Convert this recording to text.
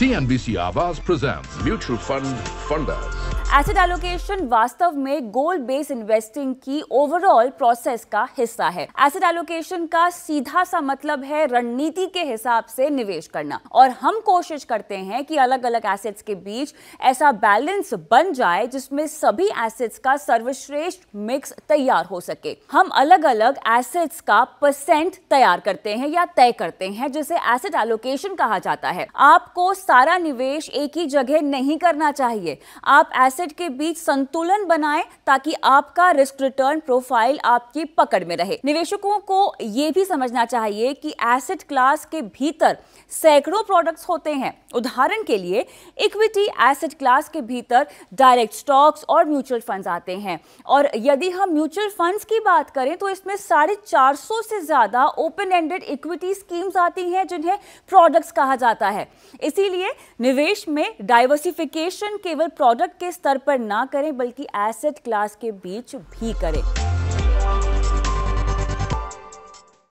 CNBC आवाज presents mutual fund funders asset allocation वास्तव में गोल बेस इन्वेस्टिंग की ओवरऑल प्रोसेस का हिस्सा है एसेट एलोकेशन का सीधा सा मतलब है रणनीति के हिसाब से निवेश करना और हम कोशिश करते हैं कि अलग अलग एसेट्स के बीच ऐसा बैलेंस बन जाए जिसमें सभी एसेट्स का सर्वश्रेष्ठ मिक्स तैयार हो सके हम अलग अलग एसेट्स का परसेंट तैयार करते हैं या तय करते हैं जिसे एसेट एलोकेशन कहा जाता है आपको सारा निवेश एक ही जगह नहीं करना चाहिए आप एसेट के बीच संतुलन बनाएं ताकि आपका रिस्क रिटर्न प्रोफाइल आपकी पकड़ में रहे निवेशकों को ये भी समझना चाहिए कि एसेट क्लास के भीतर सैकड़ों प्रोडक्ट्स होते हैं उदाहरण के लिए इक्विटी एसेट क्लास के भीतर डायरेक्ट स्टॉक्स और म्यूचुअल फंड्स आते हैं और यदि हम म्यूचुअल फंड्स की बात करें तो इसमें साढ़े चार सौ से ज़्यादा ओपन एंडेड इक्विटी स्कीम्स आती हैं जिन्हें प्रोडक्ट्स कहा जाता है इसीलिए इसलिए निवेश में डाइवर्सिफिकेशन केवल प्रोडक्ट के स्तर पर ना करें बल्कि एसेट क्लास के बीच भी करें